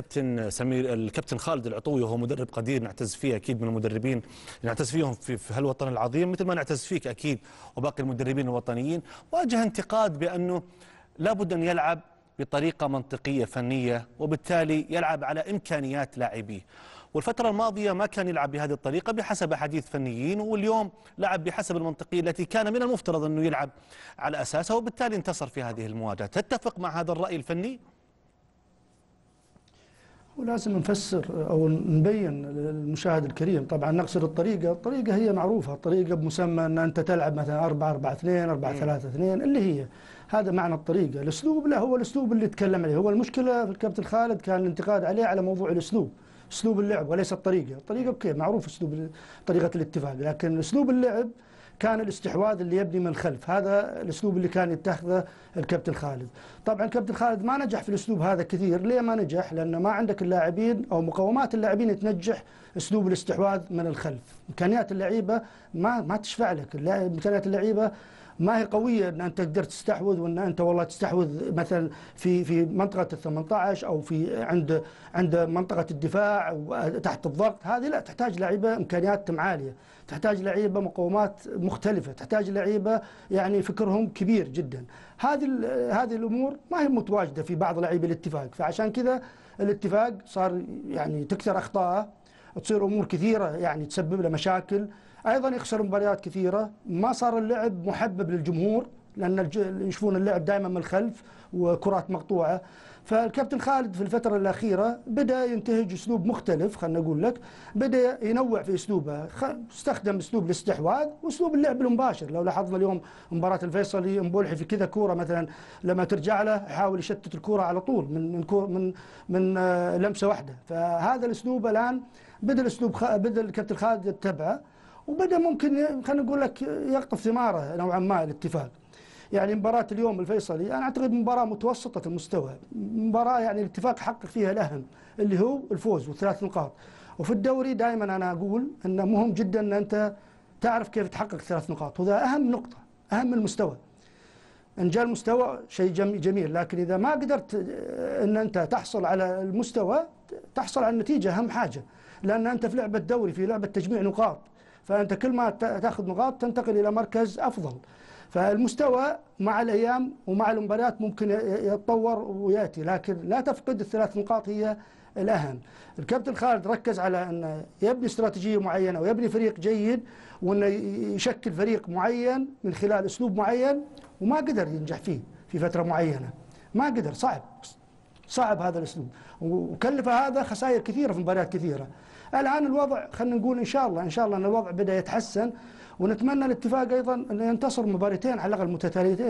كابتن سمير الكابتن خالد العطوي وهو مدرب قدير نعتز فيه اكيد من المدربين نعتز فيهم في, هالوطن العظيم مثل ما نعتز فيك اكيد وباقي المدربين الوطنيين واجه انتقاد بانه لابد ان يلعب بطريقه منطقيه فنيه وبالتالي يلعب على امكانيات لاعبيه والفترة الماضية ما كان يلعب بهذه الطريقة بحسب حديث فنيين واليوم لعب بحسب المنطقية التي كان من المفترض أنه يلعب على أساسها وبالتالي انتصر في هذه المواجهة تتفق مع هذا الرأي الفني؟ ولازم نفسر أو نبين للمشاهد الكريم طبعا نقصد الطريقة الطريقة هي معروفة الطريقة بمسمى أن أنت تلعب مثلا 4 4 2 4 3 2 اللي هي هذا معنى الطريقة الأسلوب لا هو الأسلوب اللي تكلم عليه هو المشكلة في الكابتن خالد كان الانتقاد عليه على موضوع الأسلوب أسلوب اللعب وليس الطريقة الطريقة أوكي معروف أسلوب طريقة الاتفاق لكن أسلوب اللعب كان الاستحواذ اللي يبني من الخلف هذا الاسلوب اللي كان يتخذه الكابتن خالد طبعا الكابتن خالد ما نجح في الاسلوب هذا كثير ليه ما نجح لانه ما عندك اللاعبين او مقومات اللاعبين تنجح اسلوب الاستحواذ من الخلف امكانيات اللعيبه ما ما تشفع لك امكانيات اللعيبه ما هي قويه ان انت تقدر تستحوذ وان انت والله تستحوذ مثلا في في منطقه ال 18 او في عند عند منطقه الدفاع تحت الضغط هذه لا تحتاج لعيبه امكانياتهم عاليه تحتاج لعيبه مقومات مختلفه تحتاج لعيبه يعني فكرهم كبير جدا هذه هذه الامور ما هي متواجده في بعض لعيبه الاتفاق فعشان كذا الاتفاق صار يعني تكثر اخطاءه تصير امور كثيره يعني تسبب له مشاكل ايضا يخسر مباريات كثيره ما صار اللعب محبب للجمهور لان يشوفون اللعب دائما من الخلف وكرات مقطوعه فالكابتن خالد في الفتره الاخيره بدا ينتهج اسلوب مختلف خلنا اقول لك بدا ينوع في اسلوبه استخدم اسلوب الاستحواذ واسلوب اللعب المباشر لو لاحظنا اليوم مباراه الفيصلي امبولحي في كذا كوره مثلا لما ترجع له يحاول يشتت الكوره على طول من من من, من آه، لمسه واحده فهذا الاسلوب الان بدا الاسلوب خ... بدا الكابتن خالد يتبعه وبدا ممكن خلينا نقول لك يقطف ثماره نوعا ما الاتفاق يعني مباراة اليوم الفيصلي أنا أعتقد مباراة متوسطة المستوى مباراة يعني الاتفاق حقق فيها الأهم اللي هو الفوز والثلاث نقاط وفي الدوري دائما أنا أقول أنه مهم جدا أن أنت تعرف كيف تحقق ثلاث نقاط وهذا أهم نقطة أهم المستوى إن جاء المستوى شيء جميل لكن إذا ما قدرت آه، أن أنت تحصل على المستوى تحصل على النتيجة أهم حاجة لأن أنت في لعبة دوري في لعبة تجميع نقاط فأنت كل ما تأخذ نقاط تنتقل إلى مركز أفضل فالمستوى مع الأيام ومع المباريات ممكن يتطور ويأتي لكن لا تفقد الثلاث نقاط هي الأهم الكابتن خالد ركز على أن يبني استراتيجية معينة ويبني فريق جيد وأنه يشكل فريق معين من خلال أسلوب معين وما قدر ينجح فيه في فترة معينة ما قدر صعب صعب هذا الاسلوب وكلف هذا خسائر كثيره في مباريات كثيره الان الوضع خلينا نقول ان شاء الله ان شاء الله ان الوضع بدا يتحسن ونتمنى الاتفاق ايضا انه ينتصر مباراتين على الاقل متتاليتين